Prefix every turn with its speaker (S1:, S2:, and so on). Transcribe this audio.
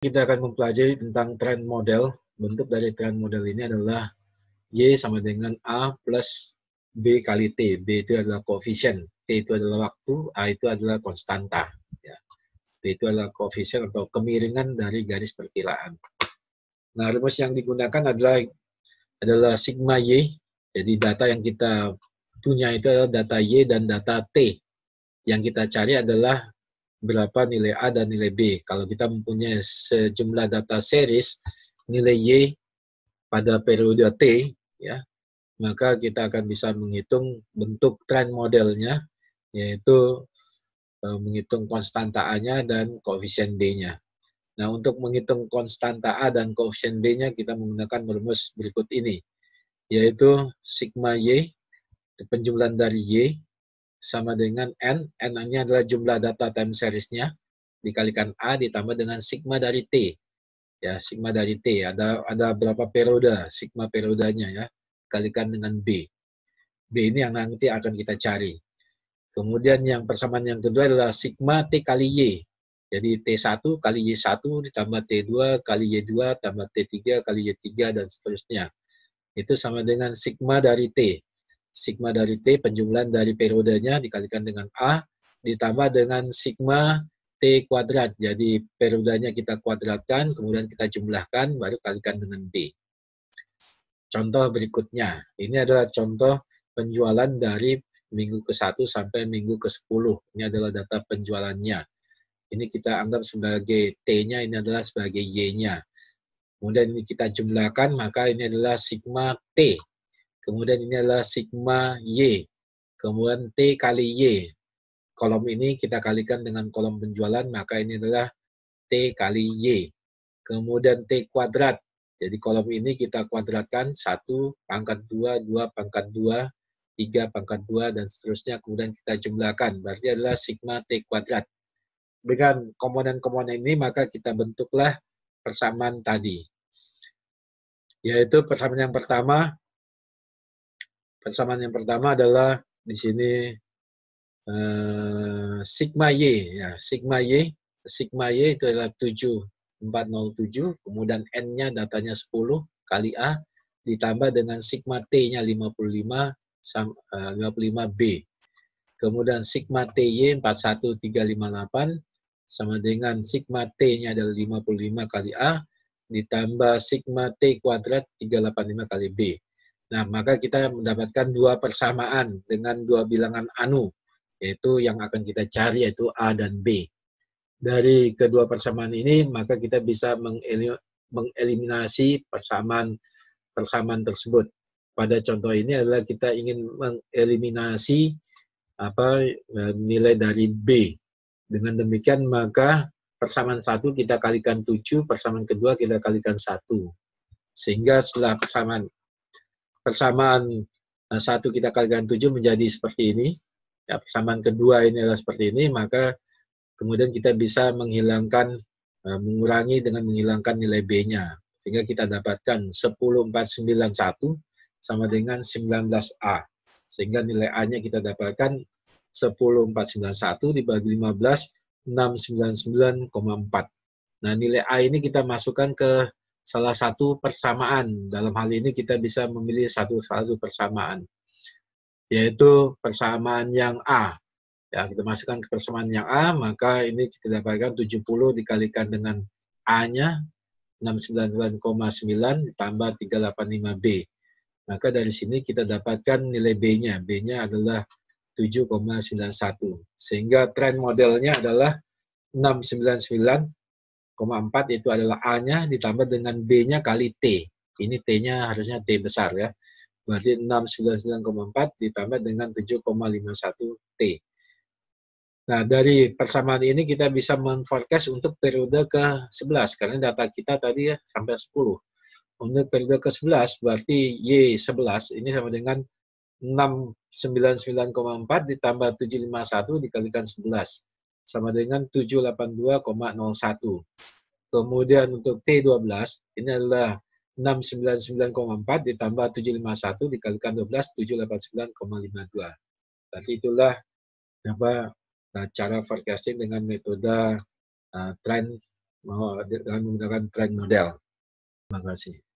S1: kita akan mempelajari tentang trend model. Bentuk dari trend model ini adalah Y sama dengan A plus B kali T. B itu adalah koefisien, T itu adalah waktu, A itu adalah konstanta. Ya. B itu adalah koefisien atau kemiringan dari garis perkiraan. Nah, rumus yang digunakan adalah adalah sigma Y. Jadi data yang kita punya itu adalah data Y dan data T. Yang kita cari adalah berapa nilai A dan nilai B. Kalau kita mempunyai sejumlah data series, nilai Y pada periode T, ya, maka kita akan bisa menghitung bentuk trend modelnya, yaitu e, menghitung konstanta A-nya dan koefisien B-nya. Nah, untuk menghitung konstanta A dan koefisien B-nya, kita menggunakan rumus berikut ini, yaitu sigma Y, penjumlahan dari Y, sama dengan N. N-nya adalah jumlah data time seriesnya dikalikan A ditambah dengan sigma dari T. Ya, sigma dari T. Ada ada berapa periode, sigma periodenya ya. Kalikan dengan B. B ini yang nanti akan kita cari. Kemudian yang persamaan yang kedua adalah sigma T kali Y. Jadi T1 kali Y1 ditambah T2 kali Y2 tambah T3 kali Y3 dan seterusnya. Itu sama dengan sigma dari T sigma dari T, penjumlahan dari periodenya dikalikan dengan A, ditambah dengan sigma T kuadrat. Jadi periodenya kita kuadratkan, kemudian kita jumlahkan, baru kalikan dengan B. Contoh berikutnya, ini adalah contoh penjualan dari minggu ke-1 sampai minggu ke-10. Ini adalah data penjualannya. Ini kita anggap sebagai T-nya, ini adalah sebagai Y-nya. Kemudian ini kita jumlahkan, maka ini adalah sigma T Kemudian ini adalah sigma Y. Kemudian T kali Y. Kolom ini kita kalikan dengan kolom penjualan, maka ini adalah T kali Y. Kemudian T kuadrat. Jadi kolom ini kita kuadratkan 1 pangkat 2, 2 pangkat 2, 3 pangkat 2, dan seterusnya. Kemudian kita jumlahkan. Berarti adalah sigma T kuadrat. Dengan komponen-komponen ini, maka kita bentuklah persamaan tadi. Yaitu persamaan yang pertama, Persamaan yang pertama adalah di sini uh, sigma Y. Ya, sigma Y, sigma Y itu adalah nol tujuh kemudian N-nya datanya 10 kali A, ditambah dengan sigma T-nya 55, 55B. Eh, kemudian sigma TY 41358 sama dengan sigma T-nya adalah 55 kali A ditambah sigma T kuadrat 385 kali B. Nah, maka kita mendapatkan dua persamaan dengan dua bilangan anu, yaitu yang akan kita cari yaitu A dan B. Dari kedua persamaan ini, maka kita bisa mengeliminasi persamaan persamaan tersebut. Pada contoh ini adalah kita ingin mengeliminasi apa e, nilai dari B. Dengan demikian maka persamaan satu kita kalikan 7, persamaan kedua kita kalikan satu Sehingga setelah persamaan persamaan eh, satu kita kalikan tujuh menjadi seperti ini, ya, persamaan kedua ini adalah seperti ini, maka kemudian kita bisa menghilangkan, eh, mengurangi dengan menghilangkan nilai B-nya. Sehingga kita dapatkan 10491 sama dengan 19A. Sehingga nilai A-nya kita dapatkan 10491 dibagi 15, 699,4. Nah, nilai A ini kita masukkan ke salah satu persamaan. Dalam hal ini kita bisa memilih satu satu persamaan, yaitu persamaan yang A. Ya, kita masukkan ke persamaan yang A, maka ini kita dapatkan 70 dikalikan dengan A-nya, 699,9 ditambah 385B. Maka dari sini kita dapatkan nilai B-nya. B-nya adalah 7,91. Sehingga tren modelnya adalah 699 0,4 itu adalah A-nya ditambah dengan B-nya kali T. Ini T-nya harusnya T besar ya. Berarti 699,4 ditambah dengan 7,51 T. Nah, dari persamaan ini kita bisa men-forecast untuk periode ke-11, karena data kita tadi ya sampai 10. Untuk periode ke-11, berarti Y11 ini sama dengan 699,4 ditambah 751 dikalikan 11 sama dengan 782,01. Kemudian untuk T12 ini adalah 699,4 ditambah 751 dikalikan 12 789,52. Tadi itulah apa nah, cara forecasting dengan metode uh, trend dengan menggunakan trend model. Terima kasih.